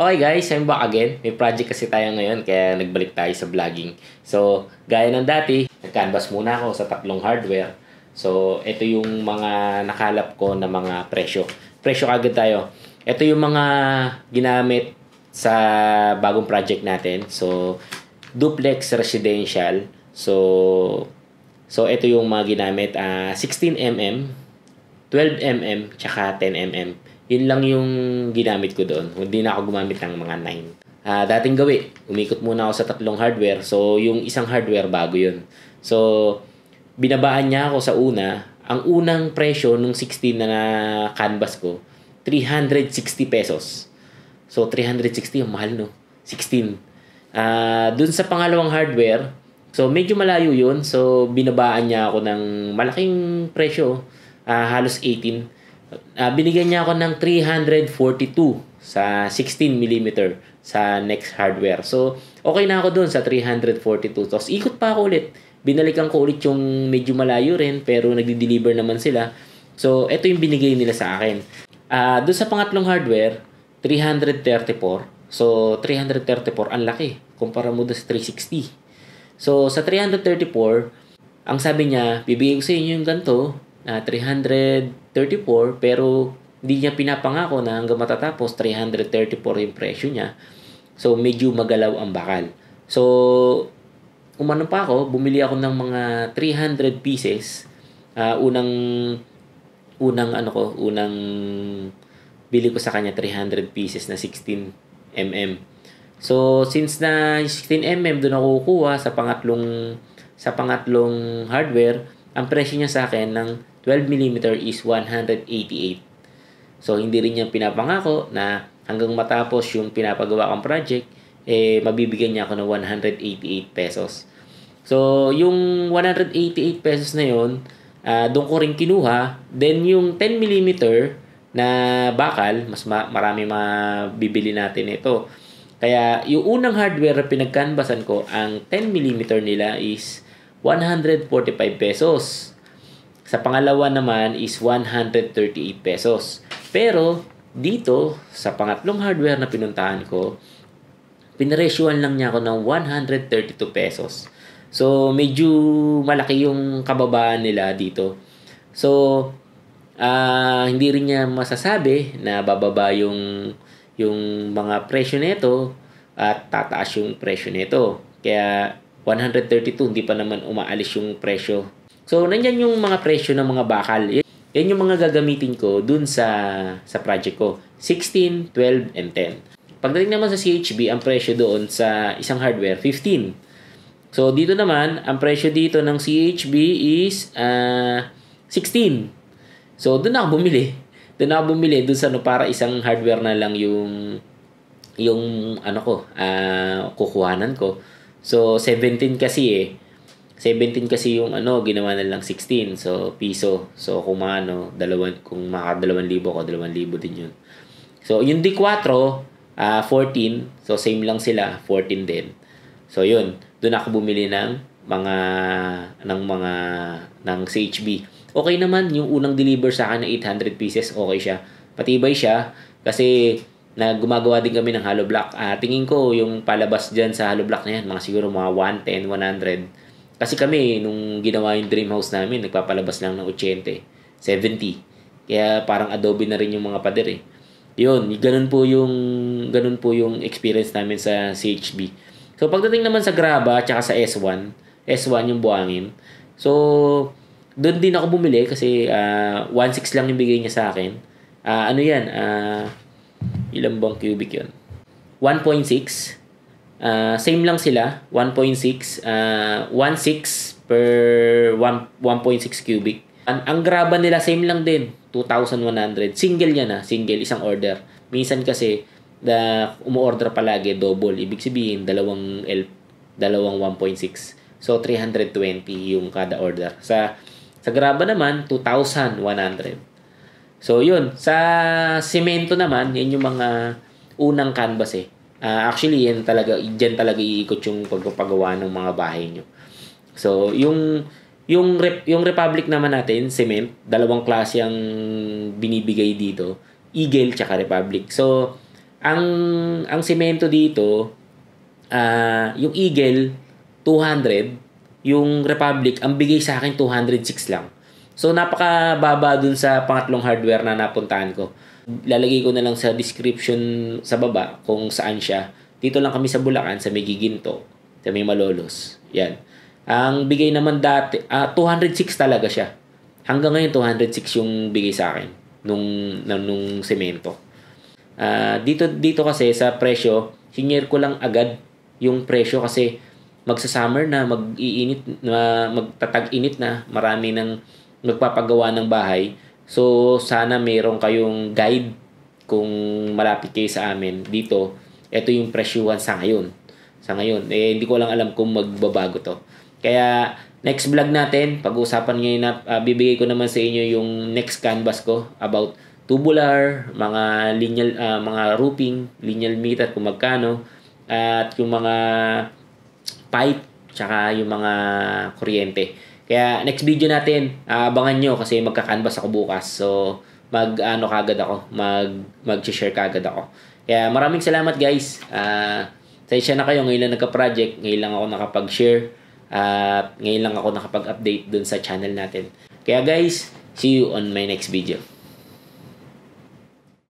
Okay guys, I'm back again. May project kasi tayo ngayon kaya nagbalik tayo sa vlogging. So, gaya ng dati, nag-canvas muna ako sa tatlong hardware. So, ito yung mga nakalap ko na mga presyo. Presyo kagad tayo. Ito yung mga ginamit sa bagong project natin. So, duplex residential. So, so ito yung mga ginamit. Uh, ah, 16mm 12mm tsaka 10mm. Yun lang yung ginamit ko doon. Hindi na ako gumamit ng mga 9. Uh, ah, dating gawi, umikot muna ako sa tatlong hardware. So, yung isang hardware bago yun. So, binabaan niya ako sa una. Ang unang presyo nung 16 na, na canvas ko, 360 pesos. So, 360, ang mahal no. 16. Uh, ah, dun sa pangalawang hardware, so medyo malayo yun. So, binabaan niya ako ng malaking presyo uh, halos 18. Uh, ah, binigyan niya ako ng 342 sa 16mm sa next hardware. So, okay na ako doon sa 342. Tapos, ikot pa ako ulit. Binalikan ko ulit yung medyo malayo rin pero nagdi-deliver naman sila. So, ito yung binigay nila sa akin. Uh, ah, doon sa pangatlong hardware, 334. So, 334, ang laki. Kumpara mo doon sa 360. So, sa 334, ang sabi niya, bibigay ko sa inyo yung ganito, uh, ah, 334 pero hindi niya pinapangako na hanggang matatapos 334 yung presyo niya. So medyo magalaw ang bakal. So umano pa ako, bumili ako ng mga 300 pieces. Uh, unang unang ano ko, unang bili ko sa kanya 300 pieces na 16 mm. So since na 16 mm doon ako kukuha sa pangatlong sa pangatlong hardware, ang presyo niya sa akin ng 12mm is 188. So, hindi rin niya pinapangako na hanggang matapos yung pinapagawa kong project, eh, mabibigyan niya ako ng 188 pesos. So, yung 188 pesos na yun, uh, doon ko rin kinuha. Then, yung 10mm na bakal, mas ma- marami mabibili natin ito. Kaya, yung unang hardware na pinagkanbasan ko, ang 10mm nila is 145 pesos. Sa pangalawa naman is 138 pesos. Pero dito, sa pangatlong hardware na pinuntahan ko, pinaresyuan lang niya ako ng 132 pesos. So, medyo malaki yung kababaan nila dito. So, uh, hindi rin niya masasabi na bababa yung, yung mga presyo nito at tataas yung presyo nito. Kaya, 132, hindi pa naman umaalis yung presyo So, nandyan yung mga presyo ng mga bakal. Yan yung mga gagamitin ko dun sa, sa project ko. 16, 12, and 10. Pagdating naman sa CHB, ang presyo doon sa isang hardware, 15. So, dito naman, ang presyo dito ng CHB is uh, ah, 16. So, doon ako bumili. Doon ako bumili. Doon sa no, para isang hardware na lang yung yung ano ko, uh, kukuhanan ko. So, 17 kasi eh. 17 kasi yung ano, ginawa na lang 16. So, piso. So, kung maano, dalawan, kung maka 2,000 ko, 2,000 din yun. So, yung D4, uh, 14. So, same lang sila, 14 din. So, yun. Doon ako bumili ng mga, ng mga, ng CHB. Okay naman, yung unang deliver sa akin na 800 pieces, okay siya. Patibay siya, kasi na gumagawa din kami ng hollow block. Uh, tingin ko, yung palabas dyan sa hollow block na yan, mga siguro mga 110, 100 kasi kami, nung ginawa yung dream house namin, nagpapalabas lang ng 80, 70. Kaya parang adobe na rin yung mga pader eh. Yun, ganun po yung, ganun po yung experience namin sa CHB. So, pagdating naman sa Graba at sa S1, S1 yung buhangin. So, doon din ako bumili kasi uh, ah, 1.6 lang yung bigay niya sa akin. Uh, ano yan? Uh, ilang bang cubic yun? 1.6 Uh, same lang sila, 1.6. Uh, 1.6 per 1.6 cubic. Ang, ang graba nila, same lang din. 2,100. Single yan na ah, Single, isang order. Minsan kasi, na umu-order palagi, double. Ibig sabihin, dalawang L, dalawang 1.6. So, 320 yung kada order. Sa, sa graba naman, 2,100. So, yun. Sa semento naman, yun yung mga unang canvas eh. Uh, actually, yan talaga, dyan talaga iikot yung pagpapagawa ng mga bahay nyo. So, yung yung rep, yung Republic naman natin, cement, dalawang klase ang binibigay dito, Eagle tsaka Republic. So, ang ang semento dito, uh, yung Eagle 200, yung Republic ang bigay sa akin 206 lang. So napakababa dun sa pangatlong hardware na napuntahan ko. Lalagay ko na lang sa description sa baba kung saan siya. Dito lang kami sa Bulacan, sa may Giginto, sa may Malolos. Yan. Ang bigay naman dati, uh, ah, 206 talaga siya. Hanggang ngayon, 206 yung bigay sa akin nung, nung semento. Uh, dito, dito kasi sa presyo, senior ko lang agad yung presyo kasi magsa-summer na, mag-iinit, na, magtatag-init na, marami ng magpapagawa ng bahay So, sana meron kayong guide kung malapit kayo sa amin dito. Ito yung presyuhan sa ngayon. Sa ngayon. Eh, hindi ko lang alam kung magbabago to. Kaya, next vlog natin, pag-uusapan ngayon na, uh, bibigay ko naman sa inyo yung next canvas ko about tubular, mga lineal, uh, mga roofing, lineal meter at kung magkano, at yung mga pipe, tsaka yung mga kuryente. Kaya next video natin, uh, abangan nyo kasi magka-canvas ako bukas. So mag ano kagad ako, mag mag-share kagad ako. Kaya maraming salamat guys. Uh, ah, Sensya na kayo, ngayon lang nagka-project, ngayon lang ako nakapag-share, at uh, ngayon lang ako nakapag-update dun sa channel natin. Kaya guys, see you on my next video.